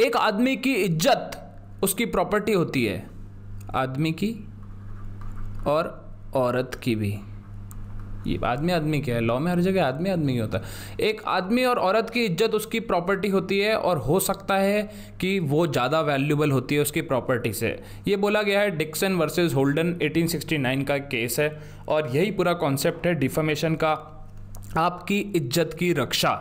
एक आदमी की इज्जत उसकी प्रॉपर्टी होती है आदमी की और औरत की भी ये आदमी आदमी क्या है लॉ में हर जगह आदमी आदमी ही होता है एक आदमी और औरत की इज्जत उसकी प्रॉपर्टी होती है और हो सकता है कि वो ज़्यादा वैल्यूबल होती है उसकी प्रॉपर्टी से ये बोला गया है डिक्सन वर्सेस होल्डन 1869 का केस है और यही पूरा कॉन्सेप्ट है डिफॉर्मेशन का आपकी इज्जत की रक्षा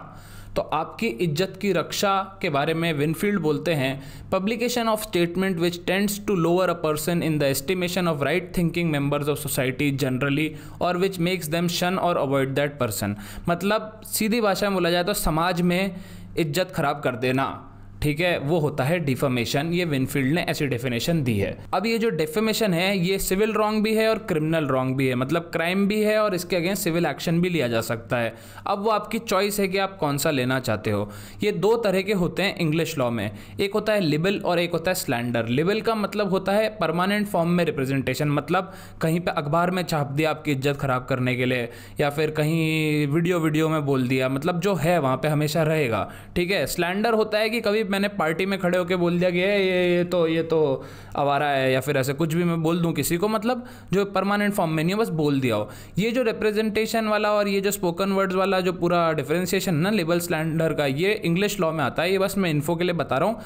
तो आपकी इज्जत की रक्षा के बारे में विनफील्ड बोलते हैं publication of statement which tends to lower a person in the estimation of right thinking members of society generally और विच मेक्स देम शन और अवॉइड दैट पर्सन मतलब सीधी भाषा में बोला जाए तो समाज में इज्जत खराब कर देना ठीक है वो होता है डिफमेशन ये विनफील्ड ने ऐसी डेफिनेशन दी है अब ये जो डेफेमेशन है ये सिविल रॉन्ग भी है और क्रिमिनल रॉन्ग भी है मतलब क्राइम भी है और इसके अगेंस्ट सिविल एक्शन भी लिया जा सकता है अब वो आपकी चॉइस है कि आप कौन सा लेना चाहते हो ये दो तरह के होते हैं इंग्लिश लॉ में एक होता है लिबल और एक होता है स्लैंडर लिबल का मतलब होता है परमानेंट फॉर्म में रिप्रेजेंटेशन मतलब कहीं पर अखबार में छाप दिया आपकी इज्जत खराब करने के लिए या फिर कहीं वीडियो वीडियो में बोल दिया मतलब जो है वहाँ पर हमेशा रहेगा ठीक है स्लैंडर होता है कि कभी मैंने पार्टी में खड़े होकर बोल दिया कि ये ये तो ये तो आवारा है या फिर ऐसे कुछ भी मैं बोल दूँ किसी को मतलब जो परमानेंट फॉर्म में नहीं हो बस बोल दिया हो ये जो रिप्रेजेंटेशन वाला और ये जो स्पोकन वर्ड्स वाला जो पूरा डिफ्रेंसिएशन ना लिबल स्लैंडर का ये इंग्लिश लॉ में आता है ये बस मैं इन्फो के लिए बता रहा हूँ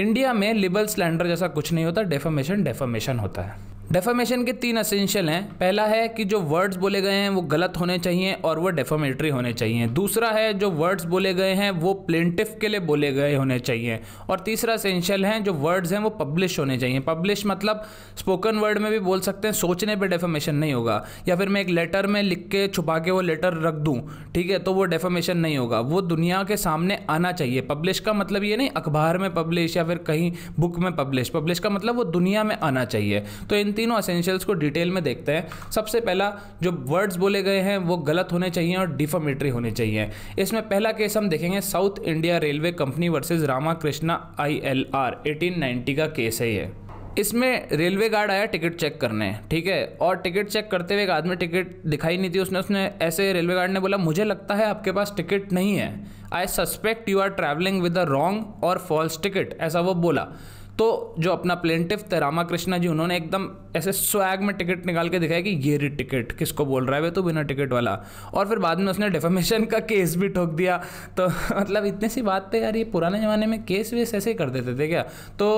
इंडिया में लिबल स्लैंडर जैसा कुछ नहीं होता डेफामेशन डेफामेशन होता है डेफामेशन के तीन असेंशियल हैं पहला है कि जो वर्ड्स बोले गए हैं वो गलत होने चाहिए और वो डेफामेटरी होने चाहिए दूसरा है जो वर्ड्स बोले गए हैं वो प्लेंटिफ के लिए बोले गए होने चाहिए और तीसरा असेंशियल है जो वर्ड्स हैं वो पब्लिश होने चाहिए पब्लिश मतलब स्पोकन वर्ड में भी बोल सकते हैं सोचने पर डेफामेशन नहीं होगा या फिर मैं एक लेटर में लिख के छुपा के वो लेटर रख दूँ ठीक है तो वो डेफामेशन नहीं होगा वो दुनिया के सामने आना चाहिए पब्लिश का मतलब ये नहीं अखबार में पब्लिश या फिर कहीं बुक में पब्लिश पब्लिश का मतलब वो दुनिया में आना चाहिए तो इन तीनों असेंशियल्स को डिटेल में देखते हैं सबसे पहला जो वर्ड्स बोले गए हैं वो गलत होने चाहिए और डिफॉमेटरी होने चाहिए इसमें पहला केस हम देखेंगे South India Railway Company versus Ramakrishna I L R eighteen ninety का केस है ये इसमें रेलवे गार्ड आया टिकट चेक करने ठीक है और टिकट चेक करते हुए एक आदमी टिकट दिखाई नहीं थी उसने उसने ऐसे रेलवे गार्ड ने बोला मुझे लगता है आपके पास टिकट नहीं है I suspect you are travelling with the wrong और फॉल्स टिकट ऐसा वो बोला तो जो अपना प्लेंटिव थे कृष्णा जी उन्होंने एकदम ऐसे स्वैग में टिकट निकाल के दिखाया कि ये री टिकट किसको बोल रहा है वे तो बिना टिकट वाला और फिर बाद में उसने डिफेमेशन का केस भी ठोक दिया तो मतलब इतनी सी बात पे यार ये पुराने ज़माने में केस वेस ऐसे ही कर देते थे क्या तो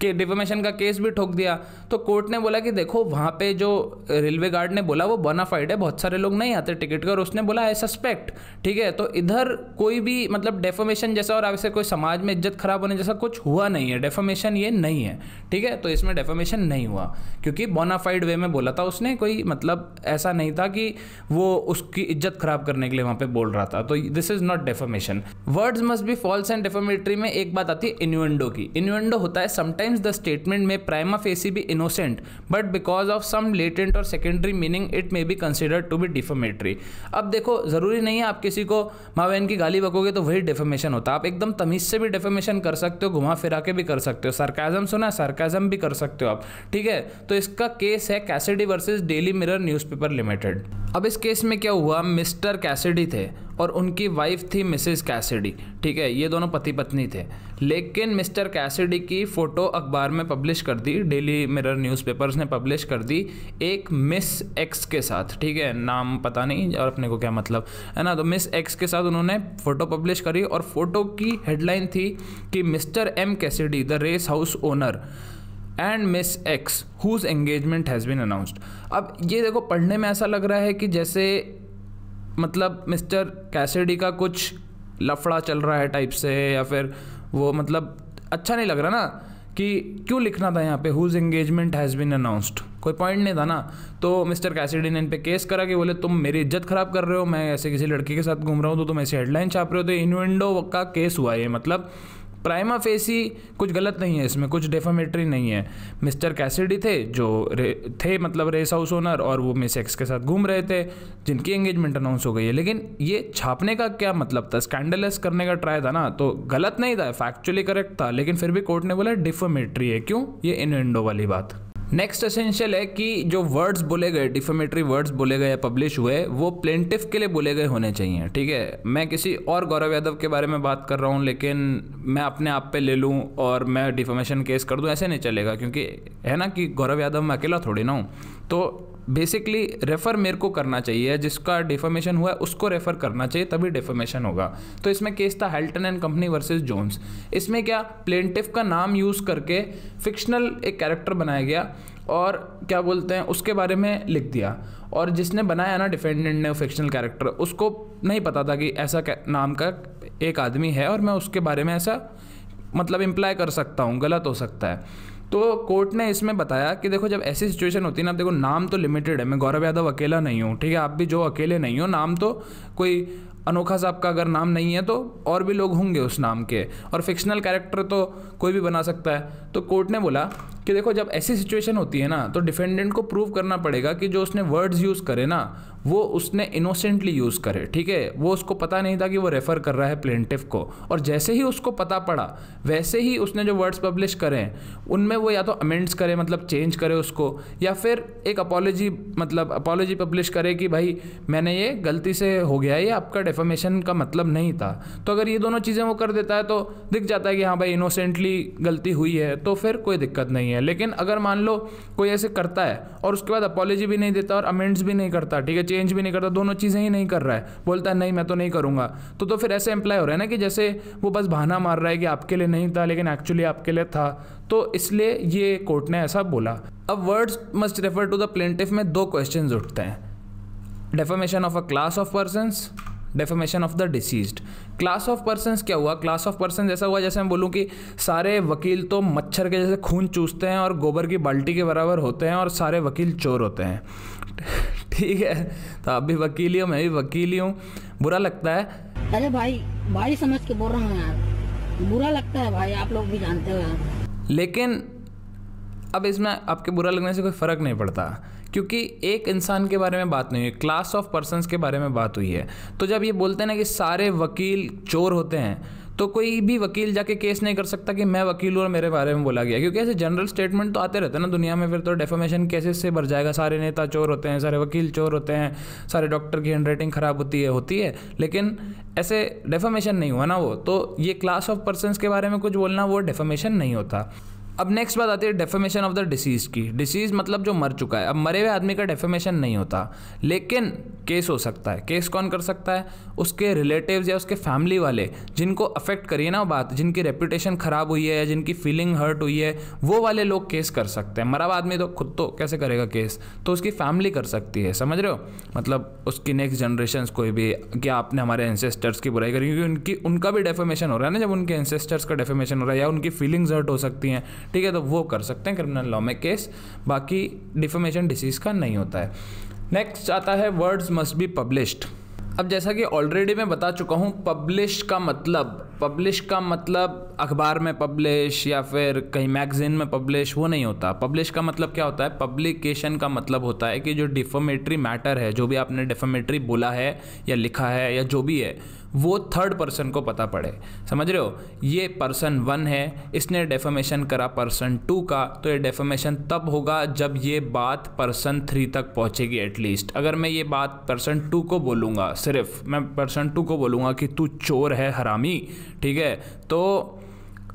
के डिफेमेशन का केस भी ठोक दिया तो कोर्ट ने बोला कि देखो वहाँ पे जो रेलवे गार्ड ने बोला वो बोनाफाइड है बहुत सारे लोग नहीं आते टिकट का और उसने बोला आई सस्पेक्ट ठीक है तो इधर कोई भी मतलब डेफोमेशन जैसा और आपसे कोई समाज में इज्जत खराब होने जैसा कुछ हुआ नहीं है डेफोमेशन डेफामेशन ये नहीं है ठीक है तो इसमें डेफामेशन नहीं हुआ क्योंकि बोनाफाइड वे में बोला था उसने कोई मतलब ऐसा नहीं था कि वो उसकी इज्जत खराब करने के लिए वहाँ पे बोल रहा था तो this is not defamation words must be false and defamatory में एक बात आती है इन्यूएंडो की इन्यूएंडो होता है समटाइम्स द स्टेटमेंट में प्राइमा फेसी भी innocent but because of some latent और secondary meaning it may be considered to be defamatory अब देखो ज़रूरी नहीं है आप किसी को माँ बहन की गाली बकोगे तो वही डेफामेशन होता है आप एकदम तमीज से भी डेफामेशन कर सकते हो घुमा फिरा के भी कर सकते हो सरकाजम सुना सरकाजम भी कर सकते हो आप ठीक है तो इसका केस है Cassidy versus Daily Mirror newspaper limited अब इस केस में क्या हुआ मिस्टर कैसेडी थे और उनकी वाइफ थी मिसेस कैसिडी ठीक है ये दोनों पति पत्नी थे लेकिन मिस्टर कैसिडी की फ़ोटो अखबार में पब्लिश कर दी डेली मिरर न्यूज़पेपर्स ने पब्लिश कर दी एक मिस एक्स के साथ ठीक है नाम पता नहीं और अपने को क्या मतलब है ना तो मिस एक्स के साथ उन्होंने फ़ोटो पब्लिश करी और फ़ोटो की हेडलाइन थी कि Mister M Cassidy the race house owner and Miss X whose engagement has been announced अब ये देखो पढ़ने में ऐसा लग रहा है कि जैसे मतलब मिस्टर कैसेडी का कुछ लफड़ा चल रहा है टाइप से या फिर वो मतलब अच्छा नहीं लग रहा ना कि क्यों लिखना था यहाँ पे whose engagement has been announced कोई पॉइंट नहीं था ना तो मिस्टर कैसेडी ने इन पर केस करा कि बोले तुम मेरी इज्जत खराब कर रहे हो मैं ऐसे किसी लड़की के साथ घूम रहा हूँ तो तुम ऐसी हेडलाइन छाप रहे हो तो इनविंडो का केस हुआ ये मतलब प्राइमा फेसी कुछ गलत नहीं है इसमें कुछ डेफामेटरी नहीं है मिस्टर कैसिडी थे जो थे मतलब रेस हाउस ओनर और वो मिस एक्स के साथ घूम रहे थे जिनकी एंगेजमेंट अनाउंस हो गई है लेकिन ये छापने का क्या मतलब था स्कैंडलस करने का ट्राई था ना तो गलत नहीं था फैक्चुअली करेक्ट था लेकिन फिर भी कोर्ट ने बोला डिफामेटरी है क्यों ये इनएंडो वाली बात नेक्स्ट असेंशियल है कि जो वर्ड्स बोले गए डिफेमेटरी वर्ड्स बोले गए या पब्लिश हुए वो प्लेंटिफ के लिए बोले गए होने चाहिए ठीक है मैं किसी और गौरव यादव के बारे में बात कर रहा हूँ लेकिन मैं अपने आप पे ले लूँ और मैं डिफेमेशन केस कर दूँ ऐसे नहीं चलेगा क्योंकि है ना कि गौरव यादव मैं अकेला थोड़ी ना हूँ तो बेसिकली रेफ़र मेरे को करना चाहिए जिसका डिफॉर्मेशन हुआ है उसको रेफ़र करना चाहिए तभी डिफॉर्मेशन होगा तो इसमें केस था Helton and company versus Jones इसमें क्या प्लेंटिफ का नाम यूज़ करके फिक्शनल एक कैरेक्टर बनाया गया और क्या बोलते हैं उसके बारे में लिख दिया और जिसने बनाया ना डिफेंडेंट ने फिक्शनल कैरेक्टर उसको नहीं पता था कि ऐसा नाम का एक आदमी है और मैं उसके बारे में ऐसा मतलब इम्प्लाई कर सकता हूँ गलत हो सकता है तो कोर्ट ने इसमें बताया कि देखो जब ऐसी सिचुएशन होती है ना आप देखो नाम तो लिमिटेड है मैं गौरव यादव अकेला नहीं हूँ ठीक है आप भी जो अकेले नहीं हो नाम तो कोई अनोखा साहब का अगर नाम नहीं है तो और भी लोग होंगे उस नाम के और फिक्शनल कैरेक्टर तो कोई भी बना सकता है तो कोर्ट ने बोला कि देखो जब ऐसी सिचुएशन होती है ना तो डिफेंडेंट को प्रूव करना पड़ेगा कि जो उसने वर्ड्स यूज़ करे ना वो उसने इनोसेंटली यूज़ करे ठीक है वो उसको पता नहीं था कि वो रेफ़र कर रहा है प्लेंटिव को और जैसे ही उसको पता पड़ा वैसे ही उसने जो वर्ड्स पब्लिश करे उनमें वो या तो अमेंड्स करे मतलब चेंज करे उसको या फिर एक अपॉलोजी मतलब अपॉलोजी पब्लिश करे कि भाई मैंने ये गलती से हो गया ये आपका डेफामेशन का मतलब नहीं था तो अगर ये दोनों चीज़ें वो कर देता है तो दिख जाता है कि हाँ भाई इनोसेंटली गलती हुई है तो फिर कोई दिक्कत नहीं है नहीं है लेकिन अगर मान लो कोई ऐसे करता है और उसके बाद अपॉलॉजी भी नहीं देता और अमेंड्स भी नहीं करता ठीक है चेंज भी नहीं करता दोनों चीज़ें ही नहीं कर रहा है बोलता है नहीं मैं तो नहीं करूँगा तो तो फिर ऐसे एम्प्लाई हो रहा है ना कि जैसे वो बस बहाना मार रहा है कि आपके लिए नहीं था लेकिन एक्चुअली आपके लिए था तो इसलिए ये कोर्ट ने ऐसा बोला अब words must refer to the plaintiff में दो क्वेश्चन उठते हैं defamation of a class of persons defamation of the deceased class of person क्या हुआ क्लास ऑफ पर्सन ऐसा हुआ जैसे मैं बोलूँ कि सारे वकील तो मच्छर के जैसे खून चूसते हैं और गोबर की बाल्टी के बराबर होते हैं और सारे वकील चोर होते हैं ठीक है तो आप भी वकील ही हो मैं भी वकील हूँ बुरा लगता है अरे भाई भाई समझ के बोल रहा हूँ यार बुरा लगता है भाई आप लोग भी जानते हो लेकिन अब इसमें आपके बुरा लगने से कोई फ़र्क नहीं पड़ता क्योंकि एक इंसान के बारे में बात नहीं हुई क्लास ऑफ पर्सनस के बारे में बात हुई है तो जब ये बोलते हैं ना कि सारे वकील चोर होते हैं तो कोई भी वकील जाके केस नहीं कर सकता कि मैं वकील हूँ और मेरे बारे में बोला गया क्योंकि ऐसे जनरल स्टेटमेंट तो आते रहते हैं ना दुनिया में फिर तो डेफोमेशन केसेस से भर जाएगा सारे नेता चोर होते हैं सारे वकील चोर होते हैं सारे डॉक्टर की हैंड राइटिंग ख़राब होती है होती है लेकिन ऐसे डेफोमेशन नहीं हुआ ना वो तो ये क्लास ऑफ पर्सनस के बारे में कुछ बोलना वो डेफोमेशन नहीं होता अब नेक्स्ट बात आती है डेफेमेशन ऑफ द डिसीज़ की डिसीज़ मतलब जो मर चुका है अब मरे हुए आदमी का डेफेमेशन नहीं होता लेकिन केस हो सकता है केस कौन कर सकता है उसके रिलेटिव या उसके फैमिली वाले जिनको अफेक्ट करिए ना बात जिनकी रेपुटेशन ख़राब हुई है या जिनकी फीलिंग हर्ट हुई है वो वाले लोग केस कर सकते हैं मरा हुआ आदमी तो खुद तो कैसे करेगा केस तो उसकी फैमिली कर सकती है समझ रहे हो मतलब उसकी नेक्स्ट जनरेशन कोई भी क्या आपने हमारे एंसेस्टर्स की बुराई करी क्योंकि उनकी उनका भी डेफेमेशन हो रहा है ना जब उनके एंसेस्टर्स का डेफेमेशन हो रहा है या उनकी फीलिंग्स हर्ट हो सकती हैं ठीक है तो वो कर सकते हैं क्रिमिनल लॉ में केस बाकी डिफेमेशन डिसीज़ का नहीं होता है नेक्स्ट आता है वर्ड्स मस्ट बी पब्लिश्ड अब जैसा कि ऑलरेडी मैं बता चुका हूँ पब्लिश का मतलब पब्लिश का मतलब अखबार में पब्लिश या फिर कहीं मैगजीन में पब्लिश वो नहीं होता पब्लिश का मतलब क्या होता है पब्लिकेशन का मतलब होता है कि जो डिफोमेट्री मैटर है जो भी आपने डिफोमेट्री बोला है या लिखा है या जो भी है वो थर्ड पर्सन को पता पड़े समझ रहे हो ये पर्सन वन है इसने डेफामेशन करा पर्सन टू का तो ये डेफामेशन तब होगा जब ये बात पर्सन थ्री तक पहुँचेगी एटलीस्ट अगर मैं ये बात पर्सन टू को बोलूँगा सिर्फ मैं पर्सन टू को बोलूँगा कि तू चोर है हरामी ठीक है तो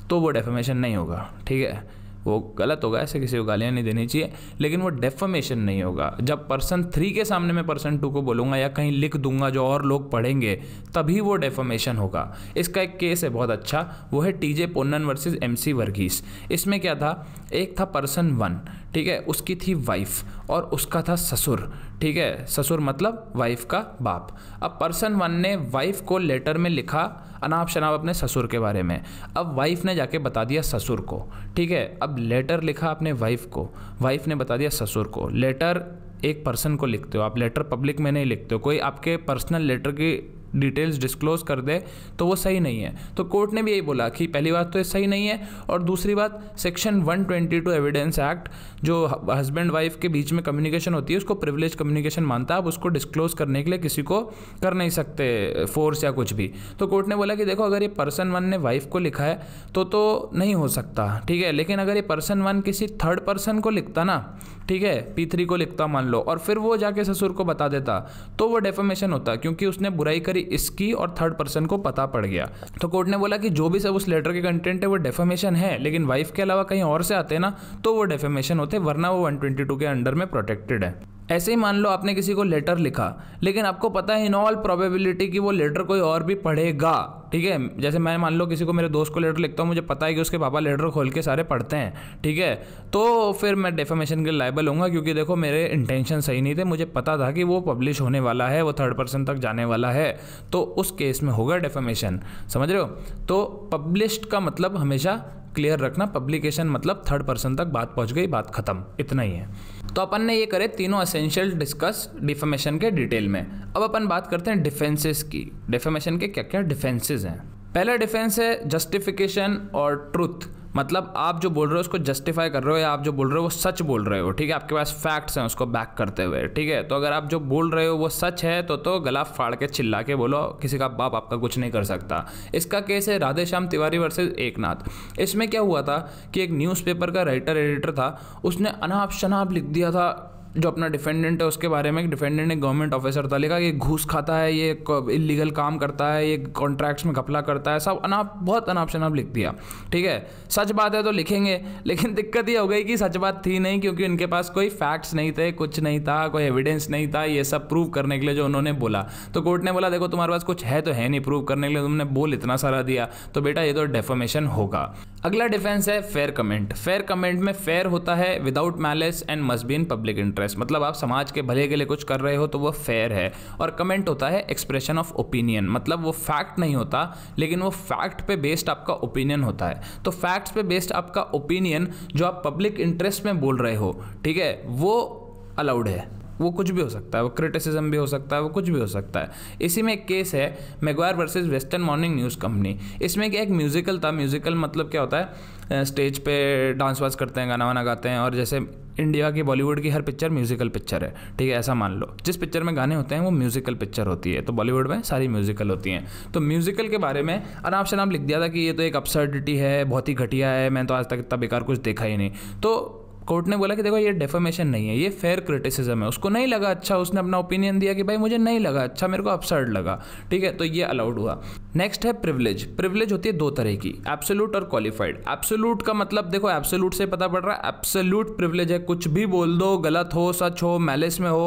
तो वो डेफामेशन नहीं होगा ठीक है वो गलत होगा ऐसे किसी को गालियाँ नहीं देनी चाहिए लेकिन वो डेफमेशन नहीं होगा जब पर्सन थ्री के सामने मैं पर्सन टू को बोलूँगा या कहीं लिख दूंगा जो और लोग पढ़ेंगे तभी वो डेफमेशन होगा इसका एक केस है बहुत अच्छा वो है TJ versus M MC Varghese इसमें क्या था एक था पर्सन वन ठीक है उसकी थी वाइफ और उसका था ससुर ठीक है ससुर मतलब वाइफ का बाप अब पर्सन वन ने वाइफ को लेटर में लिखा अनाप शनाप अपने ससुर के बारे में अब वाइफ ने जाके बता दिया ससुर को ठीक है अब लेटर लिखा अपने वाइफ को वाइफ ने बता दिया ससुर को लेटर एक पर्सन को लिखते हो आप लेटर पब्लिक में नहीं लिखते हो कोई आपके पर्सनल लेटर की डिटेल्स डिस्क्लोज कर दे तो वो सही नहीं है तो कोर्ट ने भी यही बोला कि पहली बात तो ये सही नहीं है और दूसरी बात सेक्शन 122 एविडेंस एक्ट जो हस्बैंड वाइफ के बीच में कम्युनिकेशन होती है उसको प्रिविलेज कम्युनिकेशन मानता है आप उसको डिस्क्लोज करने के लिए किसी को कर नहीं सकते फोर्स या कुछ भी तो कोर्ट ने बोला कि देखो अगर ये पर्सन वन ने वाइफ को लिखा है तो तो नहीं हो सकता ठीक है लेकिन अगर ये पर्सन वन किसी थर्ड पर्सन को लिखता ना ठीक है पी थ्री को लिखता मान लो और फिर वो जाके ससुर को बता देता तो वो डेफामेशन होता क्योंकि उसने बुराई करी मेरी इसकी और थर्ड पर्सन को पता पड़ गया तो कोर्ट ने बोला कि जो भी सब उस लेटर के कंटेंट है वो डेफेमेशन है लेकिन वाइफ के अलावा कहीं और से आते ना तो वो डेफेमेशन होते वरना वो 122 के अंडर में प्रोटेक्टेड है ऐसे ही मान लो आपने किसी को लेटर लिखा लेकिन आपको पता है इन ऑल प्रोबेबिलिटी कि वो लेटर कोई और भी पढ़ेगा ठीक है जैसे मैं मान लो किसी को मेरे दोस्त को लेटर लिखता हूँ मुझे पता है कि उसके पापा लेटर खोल के सारे पढ़ते हैं ठीक है तो फिर मैं डेफामेशन के लाइबल हूँ क्योंकि देखो मेरे इंटेंशन सही नहीं थे मुझे पता था कि वो पब्लिश होने वाला है वो थर्ड पर्सन तक जाने वाला है तो उस केस में होगा डेफामेशन समझ रहे हो तो पब्लिश्ड का मतलब हमेशा क्लियर रखना पब्लिकेशन मतलब थर्ड पर्सन तक बात पहुँच गई बात खत्म इतना ही है तो अपन ने ये करे तीनों असेंशियल डिस्कस डिफेमेशन के डिटेल में अब अपन बात करते हैं डिफेंसेस की डिफेमेशन के क्या क्या डिफेंसेस हैं पहला डिफेंस है जस्टिफिकेशन और ट्रुथ मतलब आप जो बोल रहे हो उसको जस्टिफाई कर रहे हो या आप जो बोल रहे हो वो सच बोल रहे हो ठीक है आपके पास फैक्ट्स हैं उसको बैक करते हुए ठीक है तो अगर आप जो बोल रहे हो वो सच है तो तो गला फाड़ के चिल्ला के बोलो किसी का बाप आपका कुछ नहीं कर सकता इसका केस है राधे श्याम तिवारी वर्सेज एक इसमें क्या हुआ था कि एक न्यूज़पेपर का राइटर एडिटर था उसने अनाप शनाप लिख दिया था जो अपना डिफेंडेंट है उसके बारे में डिफेंडेंट एक गवर्नमेंट ऑफिसर था लिखा ये घूस खाता है ये इलीगल काम करता है ये कॉन्ट्रैक्ट्स में घपला करता है सब अनाप बहुत अनाप शनाप लिख दिया ठीक है सच बात है तो लिखेंगे लेकिन दिक्कत ये हो गई कि सच बात थी नहीं क्योंकि इनके पास कोई फैक्ट्स नहीं थे कुछ नहीं था कोई एविडेंस नहीं था ये सब प्रूव करने के लिए जो उन्होंने बोला तो कोर्ट ने बोला देखो तुम्हारे पास कुछ है तो है नहीं प्रूव करने के लिए तुमने बोल इतना सारा दिया तो बेटा ये तो डेफोमेशन होगा अगला डिफेंस है फेयर कमेंट फेयर कमेंट में फेयर होता है without malice and must be in public interest interest मतलब आप समाज के भले के लिए कुछ कर रहे हो तो वो फेयर है और कमेंट होता है एक्सप्रेशन ऑफ ओपिनियन मतलब वो फैक्ट नहीं होता लेकिन वो फैक्ट पे बेस्ड आपका ओपिनियन होता है तो फैक्ट्स पे बेस्ड आपका ओपिनियन जो आप पब्लिक इंटरेस्ट में बोल रहे हो ठीक है वो अलाउड है वो कुछ भी हो सकता है वो क्रिटिसिज्म भी हो सकता है वो कुछ भी हो सकता है इसी में एक केस है Maguire versus Western Morning News company इसमें क्या एक म्यूज़िकल था म्यूज़िकल मतलब क्या होता है स्टेज पे डांस वांस करते हैं गाना वाना गाते हैं और जैसे इंडिया की बॉलीवुड की हर पिक्चर म्यूजिकल पिक्चर है ठीक है ऐसा मान लो जिस पिक्चर में गाने होते हैं वो म्यूजिकल पिक्चर होती है तो बॉलीवुड में सारी म्यूजिकल होती हैं तो म्यूजिकल के बारे में अनाप शनाप लिख दिया था कि ये तो एक अपसर्डिटी है बहुत ही घटिया है मैंने तो आज तक इतना बेकार कुछ देखा ही नहीं तो कोर्ट ने बोला कि देखो ये डेफोमेशन नहीं है ये फेयर क्रिटिसिज्म है उसको नहीं लगा अच्छा उसने अपना ओपिनियन दिया कि भाई मुझे नहीं लगा अच्छा मेरे को अपसर्ड लगा ठीक है तो ये अलाउड हुआ नेक्स्ट है प्रिवलेज प्रिवलेज होती है दो तरह की एब्सोलूट और क्वालिफाइड एब्सोलूट का मतलब देखो एब्सोलूट से पता पड़ रहा है एब्सोलूट प्रिवलेज है कुछ भी बोल दो गलत हो सच हो मैलिस में हो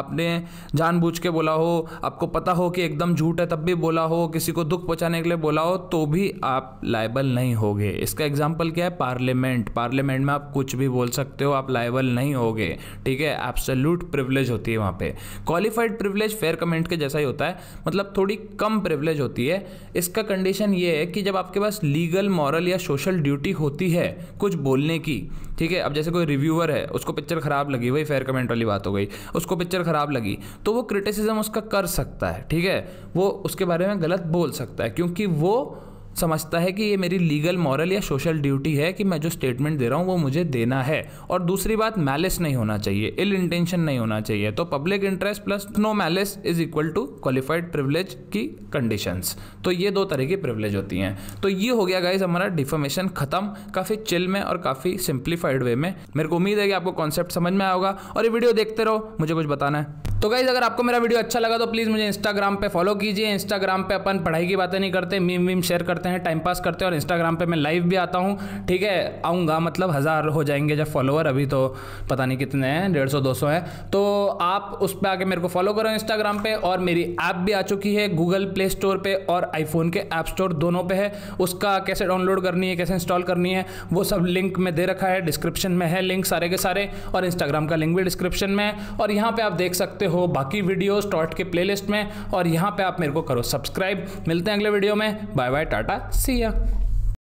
आपने जानबूझ के बोला हो आपको पता हो कि एकदम झूठ है तब भी बोला हो किसी को दुख पहुंचाने के लिए बोला हो तो भी आप लाइबल नहीं होगे इसका एग्जाम्पल क्या है पार्लियामेंट पार्लियामेंट में आप कुछ भी बोल सकते सकते हो आप लाइबल नहीं होगे ठीक है आप सल्यूट प्रिवलेज होती है वहाँ पे क्वालिफाइड प्रिवलेज फेयर कमेंट के जैसा ही होता है मतलब थोड़ी कम प्रिवलेज होती है इसका कंडीशन ये है कि जब आपके पास लीगल मॉरल या सोशल ड्यूटी होती है कुछ बोलने की ठीक है अब जैसे कोई रिव्यूअर है उसको पिक्चर खराब लगी वही फेयर कमेंट वाली बात हो गई उसको पिक्चर खराब लगी तो वो क्रिटिसिज्म उसका कर सकता है ठीक है वो उसके बारे में गलत बोल सकता है क्योंकि वो समझता है कि ये मेरी लीगल मॉरल या सोशल ड्यूटी है कि मैं जो स्टेटमेंट दे रहा हूँ वो मुझे देना है और दूसरी बात मैलिस नहीं होना चाहिए इल इंटेंशन नहीं होना चाहिए तो public interest plus no malice is equal to qualified privilege की कंडीशंस तो ये दो तरह की प्रिवलेज होती हैं तो ये हो गया गाइज हमारा डिफॉर्मेशन खत्म काफ़ी चिल में और काफ़ी सिंप्लीफाइड वे में मेरे को उम्मीद है कि आपको कॉन्सेप्ट समझ में आया होगा और ये वीडियो देखते रहो मुझे कुछ बताना है तो गाइज अगर आपको मेरा वीडियो अच्छा लगा तो प्लीज़ मुझे इंस्टाग्राम पे फॉलो कीजिए इंस्टाग्राम पे अपन पढ़ाई की बातें नहीं करते मीम वीम शेयर करते हैं टाइम पास करते हैं और इंस्टाग्राम पे मैं लाइव भी आता हूँ ठीक है आऊँगा मतलब हज़ार हो जाएंगे जब फॉलोअर अभी तो पता नहीं कितने हैं डेढ़ सौ दो सौ हैं तो आप उस पर आके मेरे को फॉलो करो इंस्टाग्राम पर और मेरी ऐप भी आ चुकी है गूगल प्ले स्टोर पर और आईफोन के ऐप स्टोर दोनों पर है उसका कैसे डाउनलोड करनी है कैसे इंस्टॉल करनी है वो सब लिंक में दे रखा है डिस्क्रिप्शन में है लिंक सारे के सारे और इंस्टाग्राम का लिंक भी डिस्क्रिप्शन में है और यहाँ पर आप देख सकते हो हो बाकी वीडियोस टॉट के प्लेलिस्ट में और यहाँ पे आप मेरे को करो सब्सक्राइब मिलते हैं अगले वीडियो में बाय बाय टाटा सी या